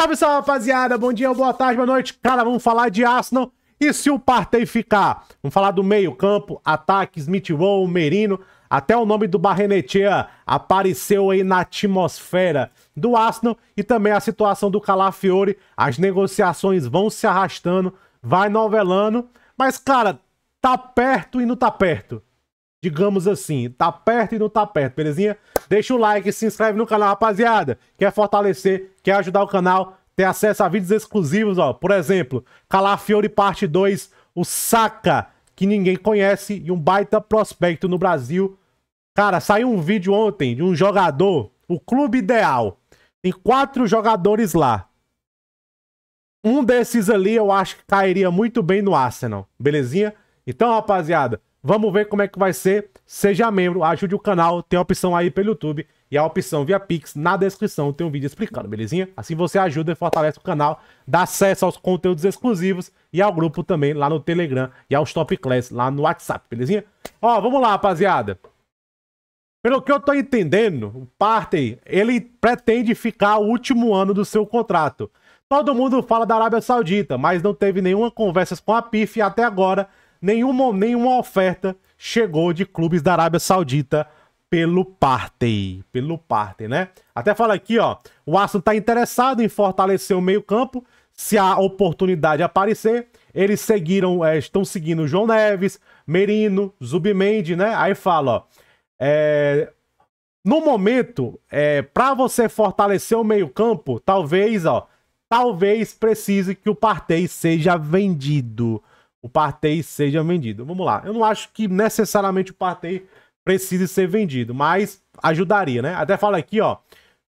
Salve, salve, rapaziada. Bom dia, boa tarde, boa noite. Cara, vamos falar de Arsenal. E se o Partey ficar? Vamos falar do meio-campo, ataque, Smith Rowe, Merino. Até o nome do Barrenetia apareceu aí na atmosfera do Arsenal. E também a situação do Calafiore. As negociações vão se arrastando, vai novelando. Mas, cara, tá perto e não tá perto digamos assim, tá perto e não tá perto, belezinha? Deixa o like, se inscreve no canal, rapaziada. Quer fortalecer, quer ajudar o canal, ter acesso a vídeos exclusivos, ó. Por exemplo, Calafiori Parte 2, o Saca, que ninguém conhece, e um baita prospecto no Brasil. Cara, saiu um vídeo ontem de um jogador, o Clube Ideal. Tem quatro jogadores lá. Um desses ali eu acho que cairia muito bem no Arsenal, belezinha? Então, rapaziada, Vamos ver como é que vai ser. Seja membro, ajude o canal. Tem a opção aí pelo YouTube e a opção via Pix na descrição. Tem um vídeo explicando, belezinha? Assim você ajuda e fortalece o canal, dá acesso aos conteúdos exclusivos e ao grupo também lá no Telegram e aos Top Class lá no WhatsApp, belezinha? Ó, vamos lá, rapaziada. Pelo que eu tô entendendo, o Partey, ele pretende ficar o último ano do seu contrato. Todo mundo fala da Arábia Saudita, mas não teve nenhuma conversa com a PIF até agora nenhuma, nenhuma oferta chegou de clubes da Arábia Saudita pelo Partey, pelo Partey, né? Até fala aqui, ó, o Aston tá interessado em fortalecer o meio-campo, se a oportunidade aparecer, eles seguiram, é, estão seguindo João Neves, Merino, Zubimendi, né? Aí fala, ó, é, no momento, é, para você fortalecer o meio-campo, talvez, ó, talvez precise que o Partey seja vendido o Partey seja vendido. Vamos lá. Eu não acho que necessariamente o Partey precise ser vendido, mas ajudaria, né? Até fala aqui, ó,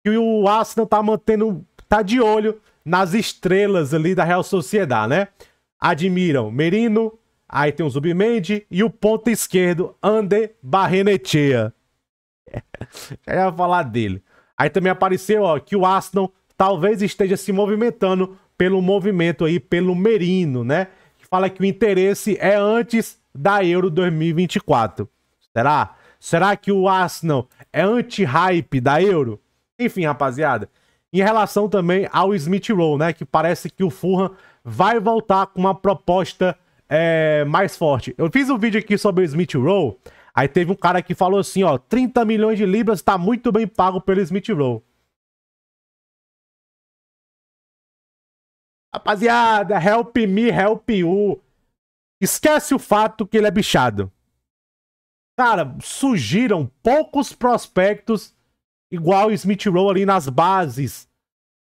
que o Arsenal tá mantendo, tá de olho nas estrelas ali da Real Sociedade, né? Admiram Merino, aí tem o Zubimendi e o ponta esquerdo Ander Barrenetia. Já ia falar dele. Aí também apareceu, ó, que o Arsenal talvez esteja se movimentando pelo movimento aí, pelo Merino, né? fala que o interesse é antes da Euro 2024. Será? Será que o Arsenal é anti-hype da Euro? Enfim, rapaziada. Em relação também ao Smith Rowe, né? Que parece que o Fulham vai voltar com uma proposta é, mais forte. Eu fiz um vídeo aqui sobre o Smith Rowe. Aí teve um cara que falou assim, ó, 30 milhões de libras tá muito bem pago pelo Smith Rowe. Rapaziada, help me, help you. Esquece o fato que ele é bichado. Cara, surgiram poucos prospectos igual o Smith Rowe ali nas bases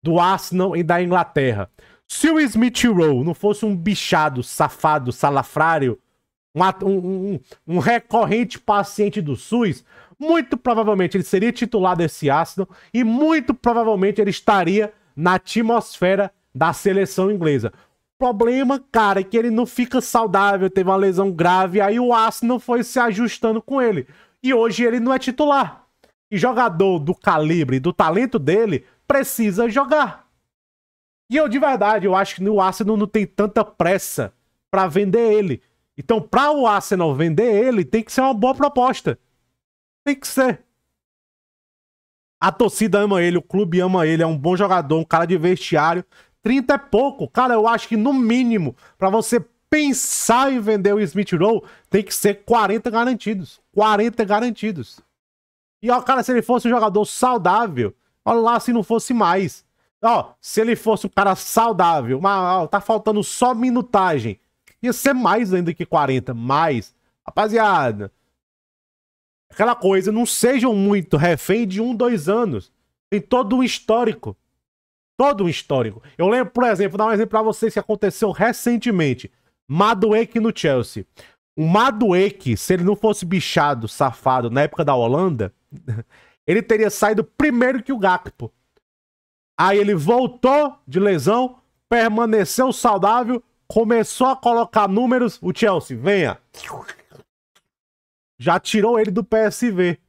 do Arsenal e da Inglaterra. Se o Smith Rowe não fosse um bichado, safado, salafrário, um, um, um, recorrente paciente do SUS, muito provavelmente ele seria titular desse Arsenal e muito provavelmente ele estaria na atmosfera da seleção inglesa. Problema, cara, é que ele não fica saudável, teve uma lesão grave, aí o Arsenal foi se ajustando com ele. E hoje ele não é titular. E jogador do calibre, do talento dele, precisa jogar. E eu, de verdade, eu acho que o Arsenal não tem tanta pressa para vender ele. Então, para o Arsenal vender ele, tem que ser uma boa proposta. Tem que ser. A torcida ama ele, o clube ama ele, é um bom jogador, um cara de vestiário. 30 é pouco. Cara, eu acho que no mínimo, para você pensar em vender o Smith Rowe, tem que ser 40 garantidos. 40 garantidos. E, ó, cara, se ele fosse um jogador saudável, olha lá se não fosse mais. Ó, se ele fosse um cara saudável, mas, ó, tá faltando só minutagem. Ia ser mais ainda que 40, mais. Rapaziada, aquela coisa, não sejam muito refém de um, dois anos. Tem todo um histórico todo um histórico. Eu lembro, por exemplo, vou dar um exemplo para vocês que aconteceu recentemente. Madueke no Chelsea. O Madueke, se ele não fosse bichado, safado, na época da Holanda, ele teria saído primeiro que o Gakpo. Aí ele voltou de lesão, permaneceu saudável, começou a colocar números. O Chelsea, venha. Já tirou ele do PSV.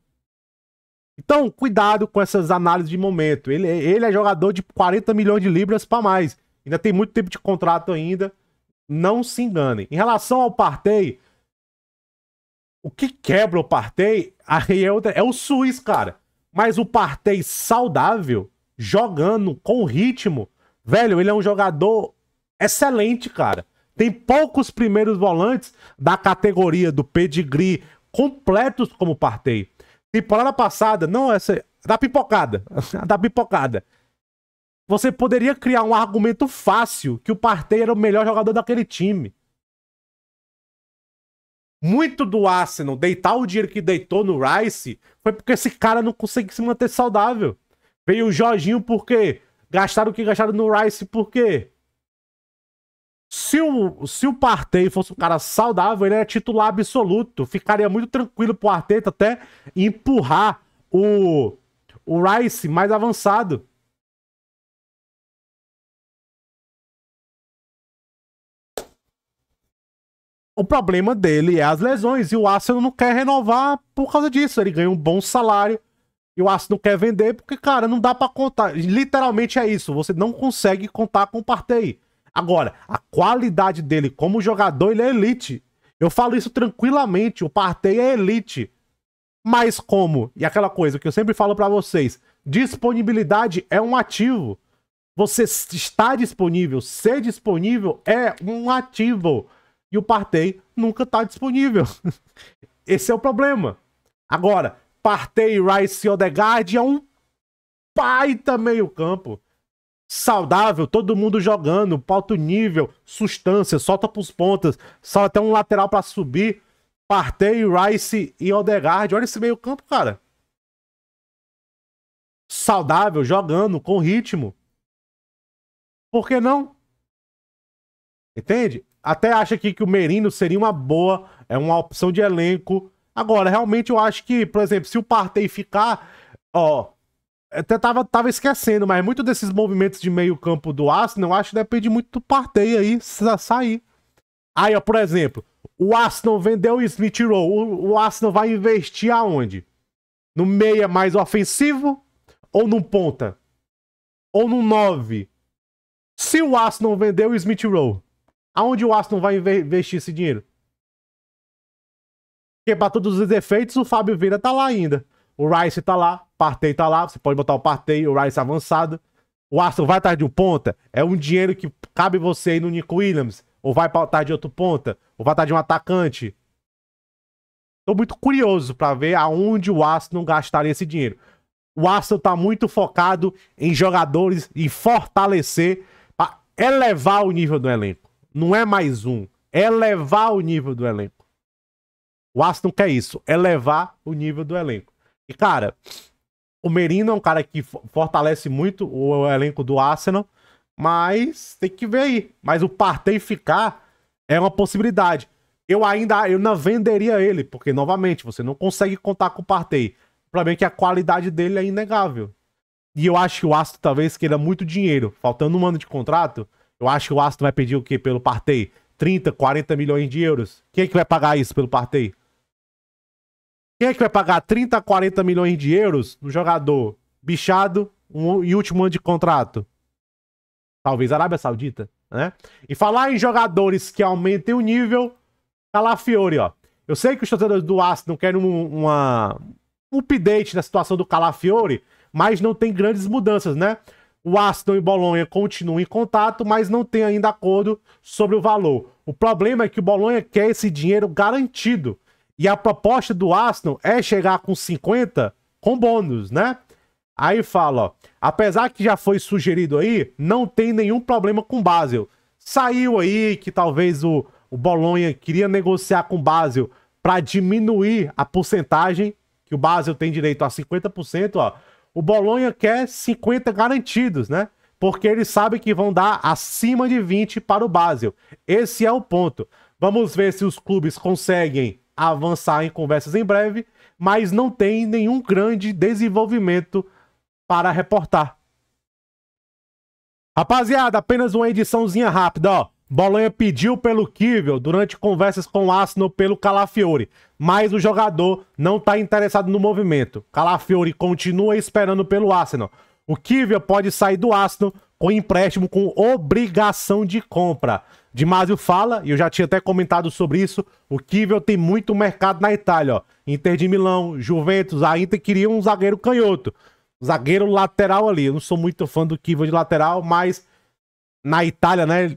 Então, cuidado com essas análises de momento. Ele, ele é jogador de 40 milhões de libras para mais. Ainda tem muito tempo de contrato ainda. Não se enganem. Em relação ao Partey, o que quebra o Partey aí é, outra, é o SUS, cara. Mas o Partey saudável, jogando com ritmo, velho, ele é um jogador excelente, cara. Tem poucos primeiros volantes da categoria do pedigree completos como o Partey temporada passada, não essa, da pipocada, da pipocada. Você poderia criar um argumento fácil que o Partey era o melhor jogador daquele time. Muito do Arsenal deitar o dinheiro que deitou no Rice foi porque esse cara não consegue se manter saudável. Veio o Jorginho porque gastaram o que gastaram no Rice porque se o, se o Partey fosse um cara saudável, ele era titular absoluto. Ficaria muito tranquilo pro Arteta até empurrar o, o Rice mais avançado. O problema dele é as lesões e o Arsenal não quer renovar por causa disso. Ele ganha um bom salário e o Arsenal não quer vender porque, cara, não dá para contar. Literalmente é isso. Você não consegue contar com o Partey. Agora, a qualidade dele como jogador, ele é elite. Eu falo isso tranquilamente, o Partey é elite. Mas como? E aquela coisa que eu sempre falo para vocês, disponibilidade é um ativo. Você estar disponível, ser disponível é um ativo. E o Partey nunca tá disponível. Esse é o problema. Agora, Partey, Rice e Odegaard é um baita meio campo saudável, todo mundo jogando, alto nível, sustância, solta pros pontas, só até um lateral para subir. Partey, Rice e Odegaard. Olha esse meio campo, cara. Saudável, jogando, com ritmo. Por que não? Entende? Até acho aqui que o Merino seria uma boa, é uma opção de elenco. Agora, realmente eu acho que, por exemplo, se o Partey ficar, ó, até tava, tava esquecendo, mas muito desses movimentos de meio campo do Arsenal, eu acho que depende muito do Partey aí sair. Aí, ó, por exemplo, o Arsenal vendeu o Smith Rowe. O, o Arsenal vai investir aonde? No meia mais ofensivo ou no ponta? Ou no 9? Se o Arsenal vendeu o Smith Rowe, aonde o Arsenal vai investir esse dinheiro? Porque para todos os efeitos, o Fábio Vieira tá lá ainda. O Rice tá lá, Partey tá lá, você pode botar o Partey, o Rice avançado. O Arsenal vai atrás de um ponta, é um dinheiro que cabe você aí no Nico Williams. Ou vai atrás de outro ponta, ou vai atrás de um atacante. Tô muito curioso para ver aonde o Arsenal gastaria esse dinheiro. O Arsenal tá muito focado em jogadores e fortalecer para elevar o nível do elenco. Não é mais um, é elevar o nível do elenco. O Aston quer isso, elevar o nível do elenco. E, cara, o Merino é um cara que fortalece muito o elenco do Arsenal, mas tem que ver aí. Mas o Partey ficar é uma possibilidade. Eu ainda eu não venderia ele, porque, novamente, você não consegue contar com o Partey. O problema é que a qualidade dele é inegável. E eu acho que o Aston talvez queira muito dinheiro. Faltando um ano de contrato, eu acho que o Aston vai pedir o quê pelo Partey? 30, 40 milhões de euros. Quem é que vai pagar isso pelo Partey? Quem é que vai pagar 30, 40 milhões de euros no jogador bichado um, e último ano de contrato? Talvez a Arábia Saudita, né? E falar em jogadores que aumentem o nível, Calafiori, tá ó. Eu sei que os torcedores do não querem um, uma, um update na situação do Calafiori, mas não tem grandes mudanças, né? O Aston e Bolonha continuam em contato, mas não tem ainda acordo sobre o valor. O problema é que o Bolonha quer esse dinheiro garantido. E a proposta do Arsenal é chegar com 50 com bônus, né? Aí fala, ó, apesar que já foi sugerido aí, não tem nenhum problema com Basel. Saiu aí que talvez o, o Bolonha queria negociar com Basel para diminuir a porcentagem, que o Basel tem direito a 50%, ó. O Bolonha quer 50 garantidos, né? Porque eles sabem que vão dar acima de 20 para o Basel. Esse é o ponto. Vamos ver se os clubes conseguem avançar em conversas em breve, mas não tem nenhum grande desenvolvimento para reportar. Rapaziada, apenas uma ediçãozinha rápida, ó. Bolonha pediu pelo Kivel durante conversas com o Asno pelo Calafiore, mas o jogador não está interessado no movimento. Calafiore continua esperando pelo Arsenal. O Kivel pode sair do Arsenal com empréstimo com obrigação de compra. Dimásio fala, e eu já tinha até comentado sobre isso, o Kivel tem muito mercado na Itália. Ó. Inter de Milão, Juventus, a Inter queria um zagueiro canhoto. Zagueiro lateral ali. Eu não sou muito fã do Kivel de lateral, mas na Itália, né?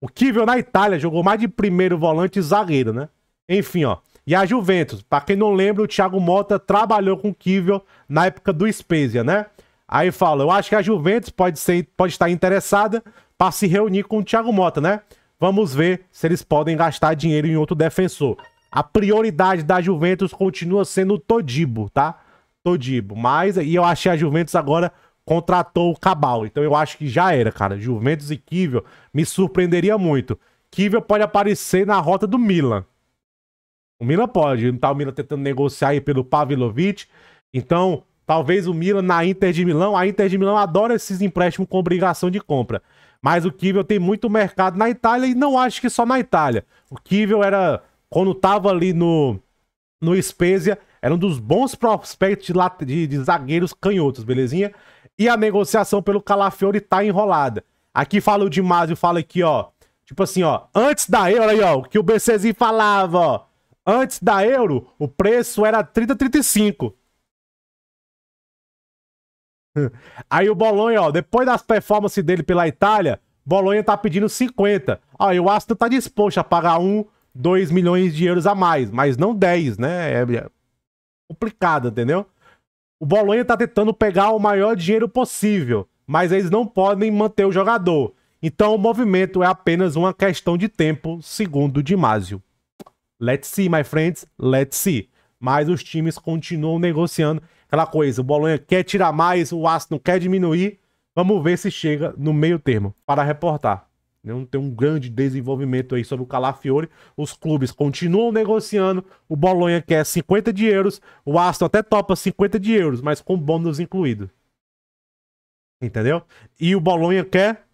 O Kivel na Itália jogou mais de primeiro volante e zagueiro, né? Enfim, ó. E a Juventus, para quem não lembra, o Thiago Mota trabalhou com o Kivel na época do Spezia, né? Aí fala, eu acho que a Juventus pode, ser, pode estar interessada para se reunir com o Thiago Mota, né? Vamos ver se eles podem gastar dinheiro em outro defensor. A prioridade da Juventus continua sendo o Todibo, tá? Todibo. Mas, e eu acho que a Juventus agora contratou o Cabal. Então eu acho que já era, cara. Juventus e Kivel me surpreenderia muito. Kivel pode aparecer na rota do Milan. O Milan pode. Não tá o Milan tentando negociar aí pelo Pavlovic. Então, Talvez o Milan na Inter de Milão. A Inter de Milão adora esses empréstimos com obrigação de compra. Mas o Kivel tem muito mercado na Itália e não acho que só na Itália. O Kivel era, quando estava ali no, no Spezia, era um dos bons prospectos de, de, de zagueiros canhotos, belezinha? E a negociação pelo Calafiori tá enrolada. Aqui fala o Dimásio, fala aqui, ó. Tipo assim, ó. Antes da Euro, aí, ó. O que o BCzinho falava, ó. Antes da Euro, o preço era 30, 35. Aí o Bolonha, ó, depois das performances dele pela Itália, Bolonha tá pedindo 50. e o Aston tá disposto a pagar 1, 2 milhões de euros a mais, mas não 10, né? É, é complicado, entendeu? O Bolonha tá tentando pegar o maior dinheiro possível, mas eles não podem manter o jogador. Então o movimento é apenas uma questão de tempo, segundo o Dimásio. Let's see, my friends, let's see. Mas os times continuam negociando Aquela coisa, o Bolonha quer tirar mais, o Aston não quer diminuir. Vamos ver se chega no meio termo para reportar. Não tem um grande desenvolvimento aí sobre o Calafiore. Os clubes continuam negociando. O Bolonha quer 50 de euros. O Aston até topa 50 de euros, mas com bônus incluído. Entendeu? E o Bolonha quer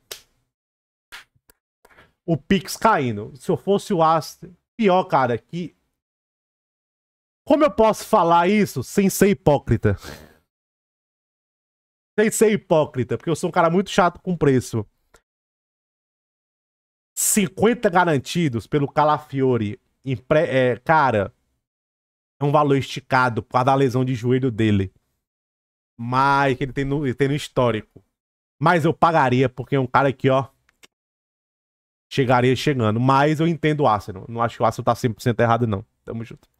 o Pix caindo. Se eu fosse o Aston, pior, cara, que como eu posso falar isso sem ser hipócrita? Sem ser hipócrita, porque eu sou um cara muito chato com preço. 50 garantidos pelo Calafiore. É, cara, é um valor esticado por causa da lesão de joelho dele. Mas que ele tem no, ele tem no histórico. Mas eu pagaria, porque é um cara que, ó. Chegaria chegando. Mas eu entendo o Arsenal. Não acho que o Arsenal tá 100% errado, não. Tamo junto.